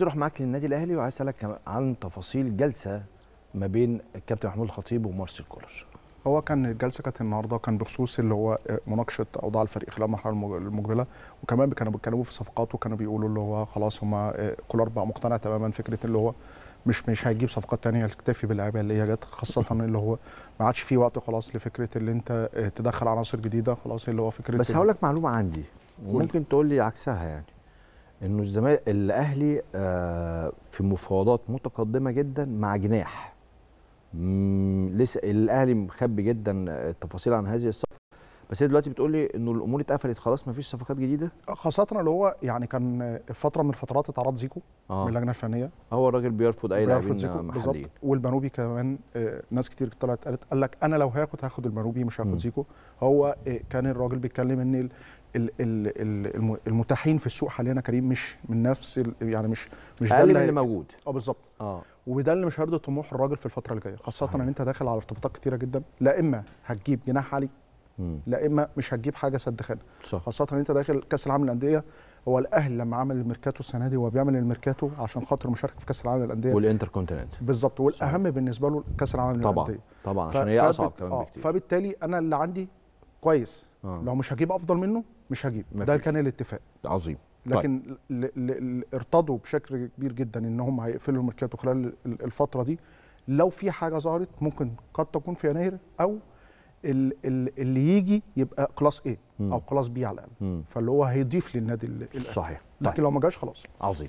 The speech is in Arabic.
عايز اروح معاك للنادي الاهلي وعايز اسالك عن تفاصيل جلسه ما بين الكابتن محمود الخطيب ومارسيل كولر هو كان الجلسه كانت النهارده كان بخصوص اللي هو مناقشه اوضاع الفريق خلال المرحله المقبله وكمان كانوا بيتكلموا في صفقات وكانوا بيقولوا اللي هو خلاص هما آه، كولر بقى مقتنع تماما فكره اللي هو مش مش هيجيب صفقات تانية تكتفي باللعيبه اللي هي جت خاصه اللي هو ما عادش في وقت خلاص لفكره اللي انت آه، تدخل عناصر جديده خلاص اللي هو فكره بس هقول لك معلومه عندي ممكن تقول لي عكسها يعني انه الزمالك الاهلي آه، في مفاوضات متقدمه جدا مع جناح لسه الاهلي مخبي جدا التفاصيل عن هذه الصفقه بس هي دلوقتي بتقول لي انه الامور اتقفلت خلاص ما فيش صفقات جديده آه، خاصه اللي هو يعني كان فتره من الفترات اتعرض زيكو آه. من اللجنه الفنيه هو الراجل بيرفض اي لاعبين بالظبط والبنوبي كمان آه، ناس كتير طلعت قالت قال لك انا لو هاخد هاخد البنوبي مش هاخد م. زيكو هو آه، كان الراجل بيتكلم ان المتاحين في السوق حاليا كريم مش من نفس يعني مش مش ده اللي, اللي موجود اه بالظبط اه وده اللي مش هيرضي طموح الراجل في الفتره اللي جايه خاصه ان انت داخل على ارتباطات كتيره جدا لا اما هتجيب جناح عالي لا اما مش هتجيب حاجه سد خانه خاصه ان انت داخل كاس العالم للانديه هو الاهلي لما عمل الميركاتو السنه دي هو بيعمل الميركاتو عشان خاطر مشاركه في كاس العالم للانديه والانتر كونتيننت بالظبط والاهم صحيح. بالنسبه له كاس العالم طبعا للانديه طبعا عشان هي اصعب كمان آه، بكتير فبالتالي انا اللي عندي كويس آه. لو مش هجيب افضل منه مش هجيب ده كان الاتفاق عظيم طيب. لكن طيب. ارتضوا بشكل كبير جدا ان هم هيقفلوا الميركاتو خلال الفتره دي لو في حاجه ظهرت ممكن قد تكون في يناير او اللي يجي يبقى كلاس A او كلاس B على الاقل فاللي هو هيضيف للنادي الاهلي صحيح لكن طيب. لو ما جاش خلاص عظيم